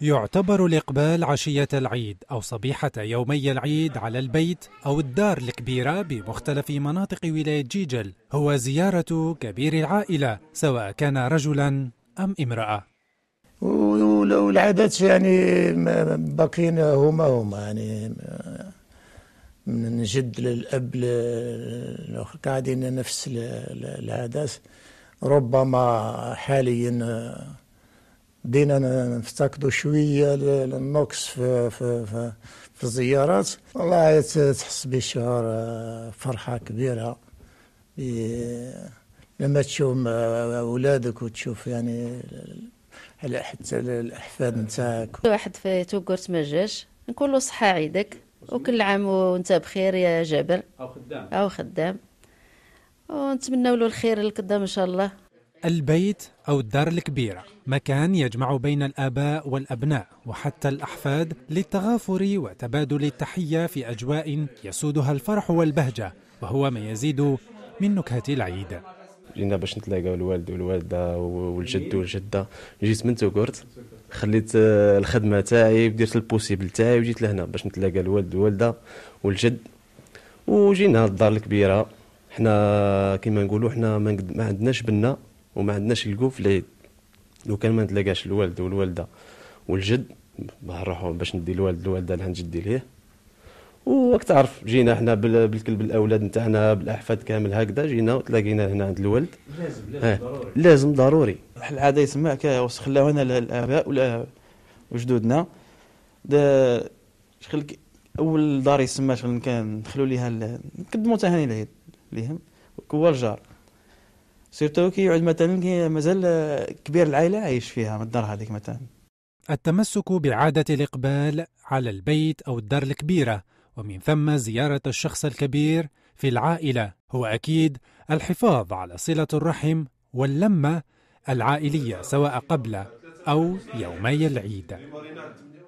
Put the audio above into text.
يعتبر الإقبال عشية العيد أو صبيحة يومي العيد على البيت أو الدار الكبيرة بمختلف مناطق ولاية جيجل هو زيارة كبير العائلة سواء كان رجلا أم امرأة والعادات يعني باقيين هما هما يعني من جد للأب الآخر قاعدين نفس العادات ربما حاليا بدينا نفتقدوا شويه للنقص في, في, في, في الزيارات والله تحس بشعور آه، فرحه كبيره لما تشوف اولادك آه، وتشوف يعني على حتى الاحفاد نتاعك واحد في توكرت ما جاش نقول له صحه عيدك وكل عام وانت بخير يا جبل او خدام او خدام ونتمنوا له الخير القدام ان شاء الله البيت أو الدار الكبيرة مكان يجمع بين الآباء والأبناء وحتى الأحفاد للتغافر وتبادل التحية في أجواء يسودها الفرح والبهجة وهو ما يزيد من نكهة العيد جينا باش نتلاقاو الوالد والوالده والجد والجده جيت من توكورت خليت آه، الخدمه تاعي ودرت البوسيبل تاعي وجيت لهنا باش نتلاقى الوالد والوالده والجد وجينا الدار الكبيره حنا كيما نقولوا حنا ما عندناش بنا وما عندناش الكو في العيد لو كان ما نتلاقاش الوالد والوالده والجد نروحو باش ندي الوالد والوالده لعند جدي ليه وراك تعرف جينا حنا بالكلب الاولاد نتاعنا بالاحفاد كامل هكذا جينا وتلاقينا هنا عند الولد لازم لازم اه، ضروري لازم ضروري العاده يسمعك خلاو هنا الاباء وجدودنا شغل اول دار يسمى شغل كان ندخلوا ليها نقدمو تهاني العيد ليهم كوا الجار سيرتو كي يعود مثلا كي مازال كبير العائله عايش فيها من الدار هذيك مثلا التمسك بعادة الإقبال على البيت أو الدار الكبيرة ومن ثم زيارة الشخص الكبير في العائلة هو أكيد الحفاظ على صلة الرحم واللمة العائلية سواء قبل أو يومي العيد